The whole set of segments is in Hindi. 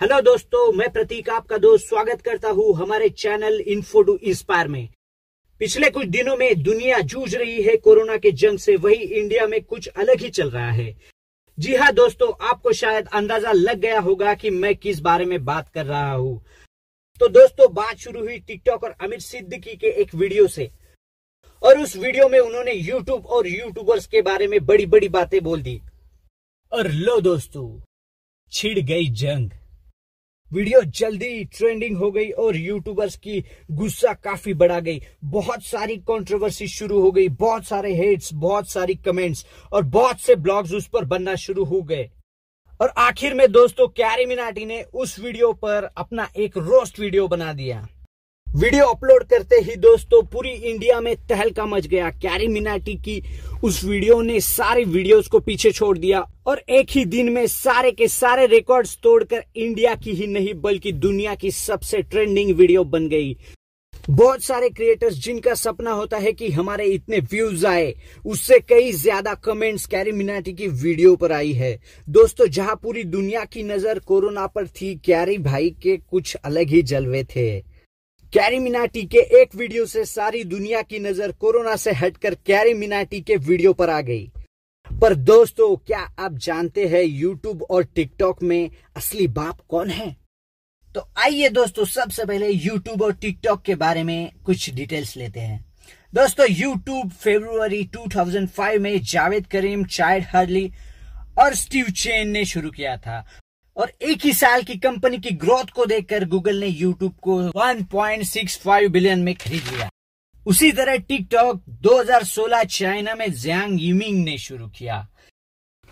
हेलो दोस्तों मैं प्रतीक आपका दोस्त स्वागत करता हूं हमारे चैनल इन्फो टू इंस्पायर में पिछले कुछ दिनों में दुनिया जूझ रही है कोरोना के जंग से वही इंडिया में कुछ अलग ही चल रहा है जी हाँ दोस्तों आपको शायद अंदाजा लग गया होगा कि मैं किस बारे में बात कर रहा हूँ तो दोस्तों बात शुरू हुई टिकटॉक और अमित सिद्दीकी के एक वीडियो से और उस वीडियो में उन्होंने यूट्यूब और यूट्यूबर्स के बारे में बड़ी बड़ी बातें बोल दी और लो दोस्तों छिड़ गई जंग वीडियो जल्दी ट्रेंडिंग हो गई और यूट्यूबर्स की गुस्सा काफी बढ़ा गई बहुत सारी कंट्रोवर्सी शुरू हो गई बहुत सारे हेट्स बहुत सारी कमेंट्स और बहुत से ब्लॉग्स उस पर बनना शुरू हो गए और आखिर में दोस्तों कैरी मिनाटी ने उस वीडियो पर अपना एक रोस्ट वीडियो बना दिया वीडियो अपलोड करते ही दोस्तों पूरी इंडिया में तहलका मच गया कैरी मिनाटी की उस वीडियो ने सारे वीडियोस को पीछे छोड़ दिया और एक ही दिन में सारे के सारे रिकॉर्ड्स तोड़कर इंडिया की ही नहीं बल्कि दुनिया की सबसे ट्रेंडिंग वीडियो बन गई बहुत सारे क्रिएटर्स जिनका सपना होता है कि हमारे इतने व्यूज आए उससे कई ज्यादा कमेंट्स कैरी मिनाटी की वीडियो पर आई है दोस्तों जहां पूरी दुनिया की नजर कोरोना पर थी कैरी भाई के कुछ अलग ही जलवे थे कैरी मिनाटी के एक वीडियो से सारी दुनिया की नजर कोरोना से हटकर कैरी मिनाटी के वीडियो पर आ गई पर दोस्तों क्या आप जानते हैं यूट्यूब और टिकटॉक में असली बाप कौन है तो आइए दोस्तों सबसे पहले यूट्यूब और टिकटॉक के बारे में कुछ डिटेल्स लेते हैं दोस्तों यूट्यूब फेब्रुवरी 2005 में जावेद करीम चाइल्ड हार्ली और स्टीव चेन ने शुरू किया था और एक ही साल की कंपनी की ग्रोथ को देखकर गूगल ने यूट्यूब को 1.65 बिलियन में खरीद लिया उसी तरह टिकटॉक 2016 चाइना में जियांग यूमिंग ने शुरू किया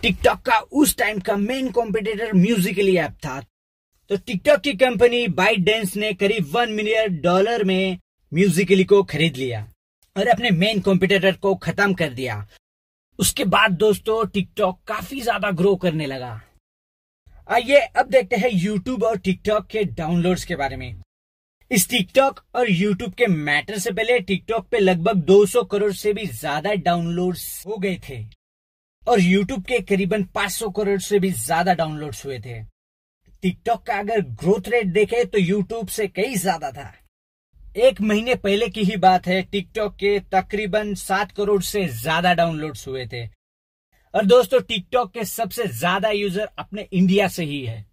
टिकटॉक का उस टाइम का मेन कॉम्पिटिटर म्यूजिकली ऐप था तो टिकटॉक की कंपनी बाइट डेंस ने करीब वन मिलियन डॉलर में म्यूजिकली को खरीद लिया और अपने मेन कॉम्पिटिटर को खत्म कर दिया उसके बाद दोस्तों टिकटॉक काफी ज्यादा ग्रो करने लगा आइए अब देखते हैं YouTube और TikTok के डाउनलोड्स के बारे में इस TikTok और YouTube के मैटर से पहले TikTok पे लगभग 200 करोड़ से भी ज्यादा डाउनलोड्स हो गए थे और YouTube के करीबन 500 करोड़ से भी ज्यादा डाउनलोड्स हुए थे TikTok का अगर ग्रोथ रेट देखे तो YouTube से कई ज्यादा था एक महीने पहले की ही बात है टिकटॉक के तकरीबन सात करोड़ से ज्यादा डाउनलोड्स हुए थे और दोस्तों टिकटॉक के सबसे ज्यादा यूजर अपने इंडिया से ही है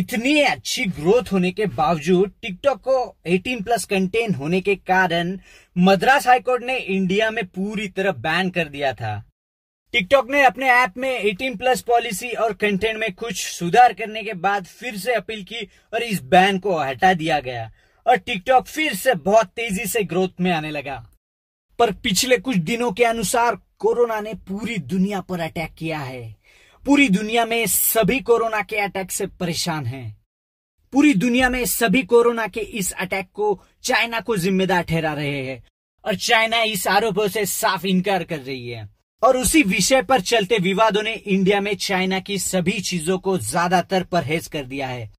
इतनी अच्छी ग्रोथ होने के बावजूद टिकटॉक को 18 प्लस कंटेंट होने के कारण मद्रास हाईकोर्ट ने इंडिया में पूरी तरह बैन कर दिया था टिकटॉक ने अपने ऐप में 18 प्लस पॉलिसी और कंटेंट में कुछ सुधार करने के बाद फिर से अपील की और इस बैन को हटा दिया गया और टिकटॉक फिर से बहुत तेजी से ग्रोथ में आने लगा पर पिछले कुछ दिनों के अनुसार कोरोना ने पूरी दुनिया पर अटैक किया है पूरी दुनिया में सभी कोरोना के अटैक से परेशान हैं। पूरी दुनिया में सभी कोरोना के इस अटैक को चाइना को जिम्मेदार ठहरा रहे हैं और चाइना इस आरोपों से साफ इनकार कर रही है और उसी विषय पर चलते विवादों ने इंडिया में चाइना की सभी चीजों को ज्यादातर परहेज कर दिया है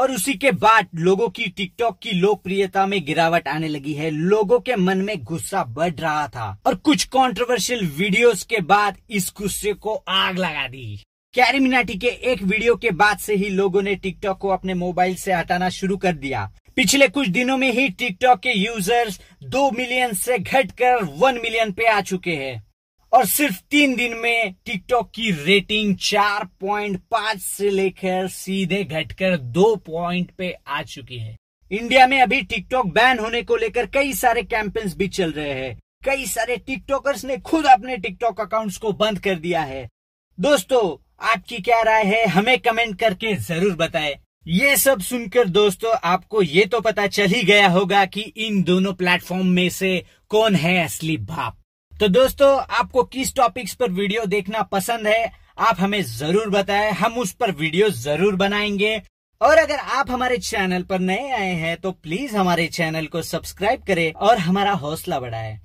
और उसी के बाद लोगों की टिकटॉक की लोकप्रियता में गिरावट आने लगी है लोगों के मन में गुस्सा बढ़ रहा था और कुछ कंट्रोवर्शियल वीडियोस के बाद इस गुस्से को आग लगा दी कैरी मिनाटी के एक वीडियो के बाद से ही लोगों ने टिकटॉक को अपने मोबाइल से हटाना शुरू कर दिया पिछले कुछ दिनों में ही टिकटॉक के यूजर्स दो मिलियन से घटकर वन मिलियन पे आ चुके हैं और सिर्फ तीन दिन में टिकटॉक की रेटिंग 4.5 से लेकर सीधे घटकर दो पॉइंट पे आ चुकी है इंडिया में अभी टिकटॉक बैन होने को लेकर कई सारे कैंपेन्स भी चल रहे हैं कई सारे टिकटॉकर्स ने खुद अपने टिकटॉक अकाउंट्स को बंद कर दिया है दोस्तों आपकी क्या राय है हमें कमेंट करके जरूर बताएं ये सब सुनकर दोस्तों आपको ये तो पता चल ही गया होगा कि इन दोनों प्लेटफॉर्म में से कौन है असली बाप तो दोस्तों आपको किस टॉपिक्स पर वीडियो देखना पसंद है आप हमें जरूर बताएं हम उस पर वीडियो जरूर बनाएंगे और अगर आप हमारे चैनल पर नए आए हैं तो प्लीज हमारे चैनल को सब्सक्राइब करें और हमारा हौसला बढ़ाएं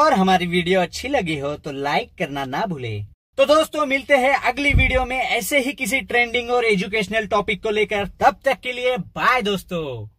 और हमारी वीडियो अच्छी लगी हो तो लाइक करना ना भूले तो दोस्तों मिलते हैं अगली वीडियो में ऐसे ही किसी ट्रेंडिंग और एजुकेशनल टॉपिक को लेकर तब तक के लिए बाय दोस्तों